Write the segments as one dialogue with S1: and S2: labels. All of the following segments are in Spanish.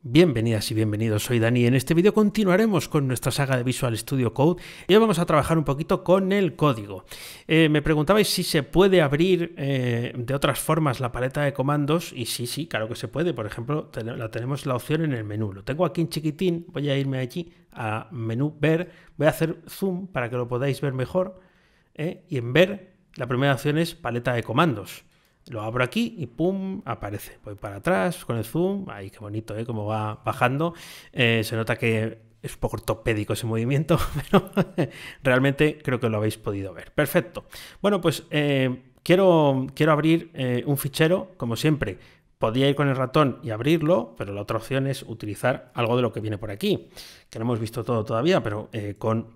S1: Bienvenidas y bienvenidos, soy Dani. En este vídeo continuaremos con nuestra saga de Visual Studio Code y hoy vamos a trabajar un poquito con el código. Eh, me preguntabais si se puede abrir eh, de otras formas la paleta de comandos y sí, sí, claro que se puede. Por ejemplo, la tenemos la opción en el menú. Lo tengo aquí en chiquitín, voy a irme allí a menú ver, voy a hacer zoom para que lo podáis ver mejor eh, y en ver la primera opción es paleta de comandos. Lo abro aquí y pum, aparece. Voy para atrás con el zoom. ¡Ay, qué bonito, ¿eh? Como va bajando. Eh, se nota que es un poco ortopédico ese movimiento, pero realmente creo que lo habéis podido ver. Perfecto. Bueno, pues eh, quiero, quiero abrir eh, un fichero, como siempre. Podría ir con el ratón y abrirlo, pero la otra opción es utilizar algo de lo que viene por aquí, que no hemos visto todo todavía, pero con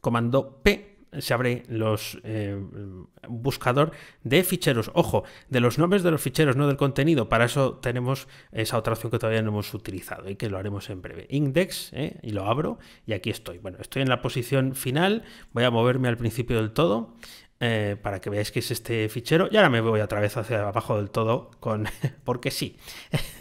S1: comando P se abre los, eh, mm, buscador de ficheros. Ojo, de los nombres de los ficheros, no del contenido. Para eso tenemos esa otra opción que todavía no hemos utilizado y que lo haremos en breve. Index, eh, y lo abro, y aquí estoy. Bueno, estoy en la posición final, voy a moverme al principio del todo. Eh, para que veáis que es este fichero. Y ahora me voy otra vez hacia abajo del todo, con porque sí.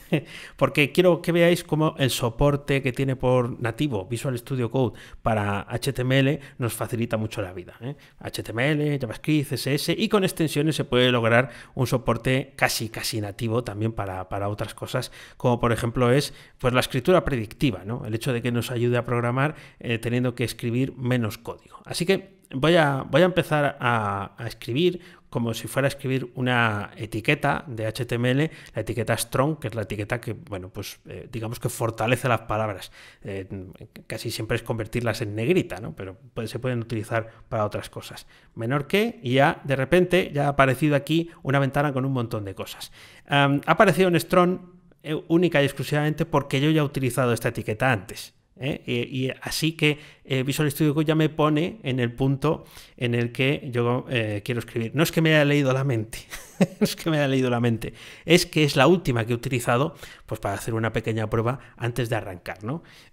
S1: porque quiero que veáis cómo el soporte que tiene por nativo Visual Studio Code para HTML nos facilita mucho la vida. HTML, ¿eh? JavaScript, CSS y con extensiones se puede lograr un soporte casi, casi nativo también para, otras cosas, como por ejemplo es pues, la escritura predictiva, ¿no? el hecho de que nos ayude a programar eh, teniendo que escribir menos código. Así que voy a, empezar a, escribir como si fuera a escribir una etiqueta de HTML, la etiqueta strong, que es la etiqueta que, bueno, pues eh, digamos que fortalece las palabras. Eh, casi siempre es convertirlas en negrita, ¿no? Pero se pueden utilizar para otras cosas. Menor que, y ya de repente ya ha aparecido aquí una ventana con un montón de cosas. ha aparecido un strong eh, única y exclusivamente porque yo ya he utilizado esta etiqueta antes. ¿eh? Y, así que eh, Visual Studio Code ya me pone en el punto en el que yo eh, quiero escribir. No es que me haya leído la mente, es que me haya leído la mente, es que es la última que he utilizado pues, para hacer una pequeña prueba antes de arrancar.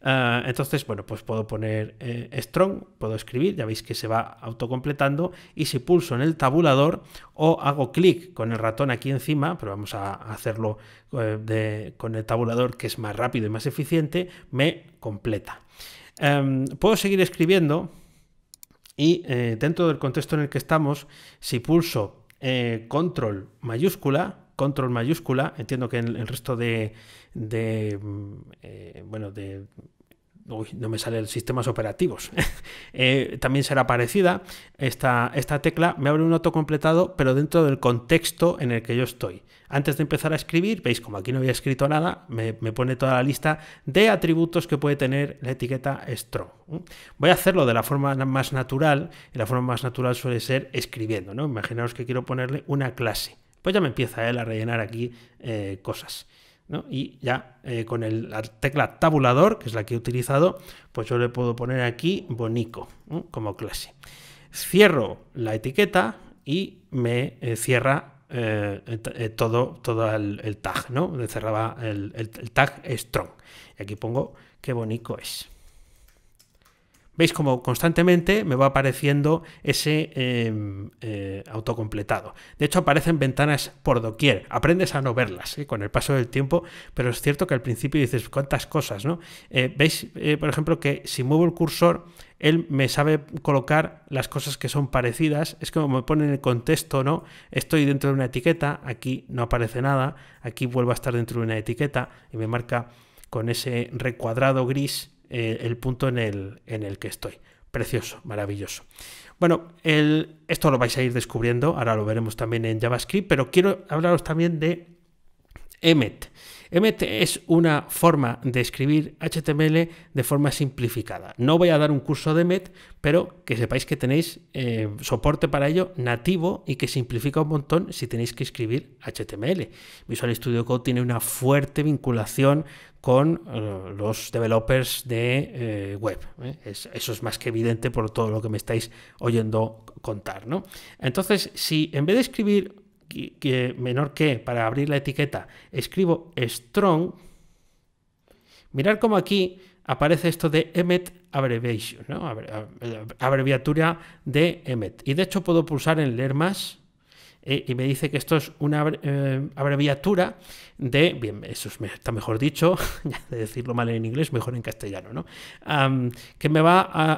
S1: Ah, entonces, bueno, pues puedo poner strong, puedo escribir, ya veis que se va autocompletando y si pulso en el tabulador o hago clic con el ratón aquí encima, pero vamos a hacerlo con el tabulador que es más rápido y más eficiente, me completa. Em, puedo seguir escribiendo y eh, dentro del contexto en el que estamos, si pulso eh, control mayúscula, control mayúscula, entiendo que en el resto de, mm, eh, bueno, de no me sale el sistemas operativos. Eh, también será parecida. Esta, tecla me abre un completado pero dentro del contexto en el que yo estoy. Antes de empezar a escribir, veis, como aquí no había escrito nada, me, pone toda la lista de atributos que puede tener la etiqueta strong. Voy a hacerlo de la forma más natural, y la forma más natural suele ser escribiendo, ¿no? Imaginaos que quiero ponerle una clase. Pues ya me empieza él a rellenar aquí eh, cosas. Y ya eh, con la tecla tabulador, que es la que he utilizado, pues yo le puedo poner aquí Bonico como clase. Cierro la etiqueta y me eh, cierra eh, todo, todo el, tag, ¿no? Me cerraba el, tag strong. Y aquí pongo qué bonito es. Veis como constantemente me va apareciendo ese em, eh, autocompletado. De hecho, aparecen ventanas por doquier. Aprendes a no verlas ¿eh? con el paso del tiempo, pero es cierto que al principio dices cuántas cosas, ¿no? Eh, Veis, por ejemplo, que si muevo el cursor, él me sabe colocar las cosas que son parecidas. Es como me pone en el contexto, ¿no? Estoy dentro de una etiqueta, aquí no aparece nada, aquí vuelvo a estar dentro de una etiqueta y me marca con ese recuadrado gris eh, el punto en el, en el que estoy. Precioso, maravilloso. Bueno, esto lo vais a ir descubriendo, ahora lo veremos también en JavaScript, pero quiero hablaros también de Emmet. Emmet es una forma de escribir HTML de forma simplificada. No voy a dar un curso de Emmet, pero que sepáis que tenéis eh, soporte para ello nativo y que simplifica un montón si tenéis que escribir HTML. Visual Studio Code tiene una fuerte vinculación con eh, los developers de eh, web. eso es más que evidente por todo lo que me estáis oyendo contar. ¿no? Entonces, si en vez de escribir menor que para abrir la etiqueta escribo strong, mirar como aquí aparece esto de emet abbreviation, abreviatura de emet Y de hecho puedo pulsar en leer más eh, y me dice que esto es una eh, abreviatura de, bien, eso está mejor dicho, de decirlo mal en inglés, mejor en castellano, que me va a,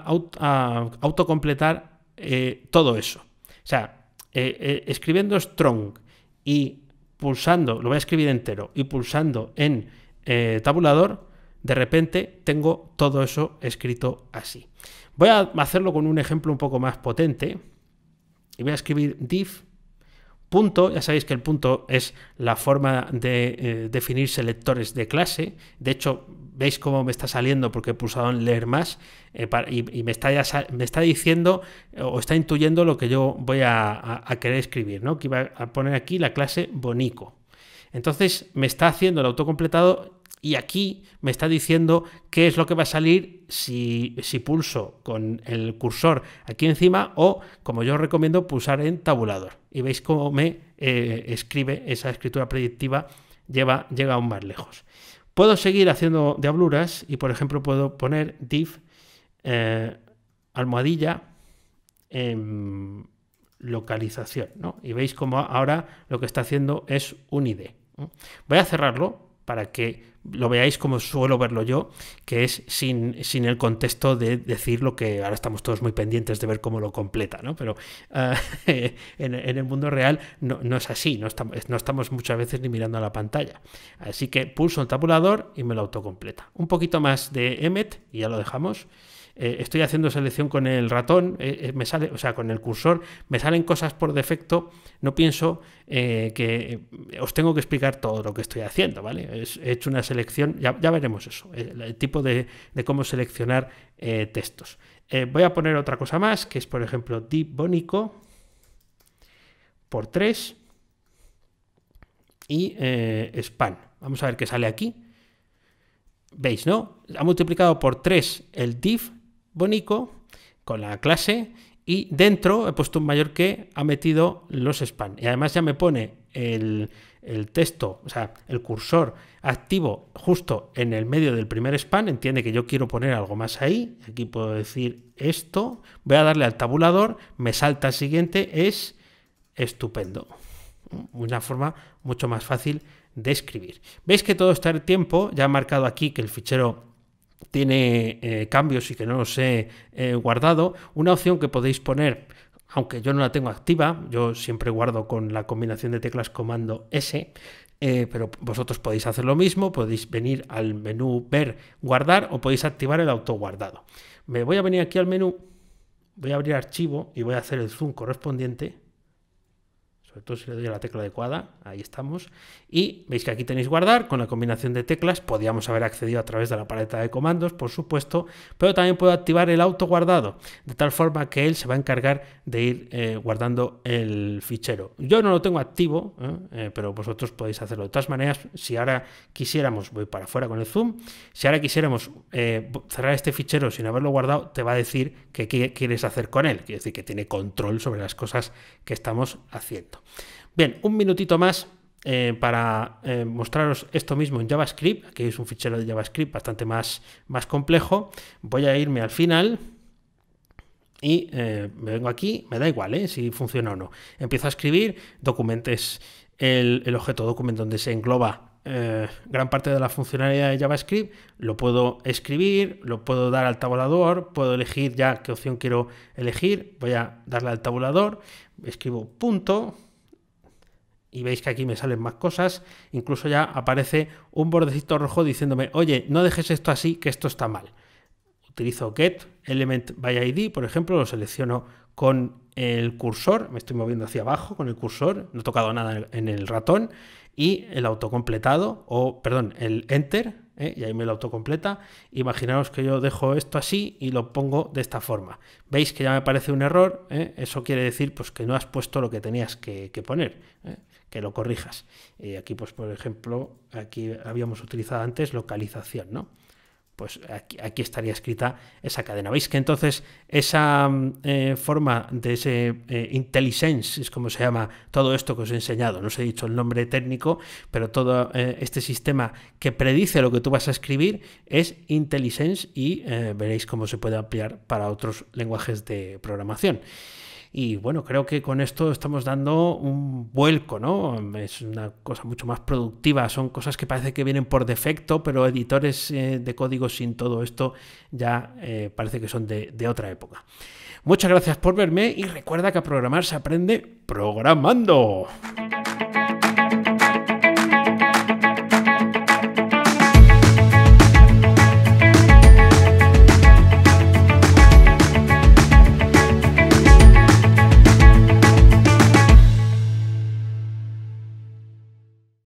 S1: autocompletar eh, todo eso. O sea, eh, eh, escribiendo strong y pulsando, lo voy a escribir entero, y pulsando en eh, tabulador, de repente tengo todo eso escrito así. Voy a hacerlo con un ejemplo un poco más potente y voy a escribir div punto, ya sabéis que el punto es la forma de eh, definir selectores de clase. De hecho, veis cómo me está saliendo porque he pulsado en leer más eh, y, me, está me está diciendo eh, o está intuyendo lo que yo voy a, querer escribir, ¿no? Que iba a poner aquí la clase Bonico. Entonces me está haciendo el autocompletado y aquí me está diciendo qué es lo que va a salir si, pulso con el cursor aquí encima o, como yo os recomiendo, pulsar en tabulador. Y veis cómo me eh, escribe esa escritura predictiva, lleva, llega aún más lejos. Puedo seguir haciendo diabluras y, por ejemplo, puedo poner div eh, almohadilla en localización. ¿no? Y veis cómo ahora lo que está haciendo es un ID. Voy a cerrarlo para que lo veáis como suelo verlo yo, que es sin, sin, el contexto de decir lo que ahora estamos todos muy pendientes de ver cómo lo completa, ¿no? Pero eh, en, el mundo real no, es así, no estamos, no estamos, muchas veces ni mirando a la pantalla. Así que pulso el tabulador y me lo autocompleta. Un poquito más de Emmet y ya lo dejamos. Eh, estoy haciendo selección con el ratón, eh, eh, me sale, o sea, con el cursor, me salen cosas por defecto, no pienso que os tengo que explicar todo lo que estoy haciendo, ¿vale? he hecho una selección, ya, veremos eso, el, tipo de, cómo seleccionar textos. voy a poner otra cosa más, que es por ejemplo bónico por 3 y span. Vamos a ver qué sale aquí. ¿Veis, no? Ha multiplicado por 3 el div Bonico con la clase y dentro he puesto un mayor que ha metido los span. Y además ya me pone el, el, texto, o sea, el cursor activo justo en el medio del primer span. Entiende que yo quiero poner algo más ahí. Aquí puedo decir esto. Voy a darle al tabulador. Me salta al siguiente. Es estupendo. Una forma mucho más fácil de escribir. Veis que todo está el tiempo. Ya ha marcado aquí que el fichero tiene eh, cambios y que no los he eh, guardado. Una opción que podéis poner, aunque yo no la tengo activa, yo siempre guardo con la combinación de teclas comando S, eh, pero vosotros podéis hacer lo mismo, podéis venir al menú ver, guardar o podéis activar el auto guardado. Me voy a venir aquí al menú, voy a abrir archivo y voy a hacer el zoom correspondiente sobre todo si le doy a la tecla adecuada, ahí estamos, y veis que aquí tenéis guardar, con la combinación de teclas podríamos haber accedido a través de la paleta de comandos, por supuesto, pero también puedo activar el auto guardado, de tal forma que él se va a encargar de ir eh, guardando el fichero. Yo no lo tengo activo, ¿eh? Eh, pero vosotros podéis hacerlo. De todas maneras, si ahora quisiéramos, voy para afuera con el zoom, si ahora quisiéramos cerrar este fichero sin haberlo guardado, te va a decir que qué quieres hacer con él, quiere decir que tiene control sobre las cosas que estamos haciendo. Bien, un minutito más eh, para eh, mostraros esto mismo en JavaScript, aquí es un fichero de JavaScript bastante más, más complejo. Voy a irme al final y eh, me vengo aquí, me da igual si funciona o no. Empiezo a escribir, documentes, el, el objeto document donde se engloba gran parte de la funcionalidad de JavaScript, lo puedo escribir, lo puedo dar al tabulador, puedo elegir ya qué opción quiero elegir, voy a darle al tabulador, escribo punto, y veis que aquí me salen más cosas, incluso ya aparece un bordecito rojo diciéndome, oye, no dejes esto así, que esto está mal. Utilizo get element by id, por ejemplo, lo selecciono con el cursor, me estoy moviendo hacia abajo con el cursor, no he tocado nada en el ratón, y el autocompletado, o perdón, el enter, ¿eh? y ahí me lo autocompleta. Imaginaos que yo dejo esto así y lo pongo de esta forma. Veis que ya me parece un error, ¿eh? eso quiere decir pues, que no has puesto lo que tenías que, poner. ¿eh? que lo corrijas. y aquí, pues, por ejemplo, aquí habíamos utilizado antes localización, ¿no? Pues aquí, aquí estaría escrita esa cadena. ¿Veis que entonces esa mm, eh, forma de ese eh, IntelliSense es como se llama todo esto que os he enseñado? No os he dicho el nombre técnico, pero todo eh, este sistema que predice lo que tú vas a escribir es IntelliSense y veréis cómo se puede ampliar para otros lenguajes de programación. Y bueno, creo que con esto estamos dando un vuelco, ¿no? Es una cosa mucho más productiva, son cosas que parece que vienen por defecto, pero editores eh, de código sin todo esto ya eh, parece que son de, de otra época. Muchas gracias por verme y recuerda que a programar se aprende programando.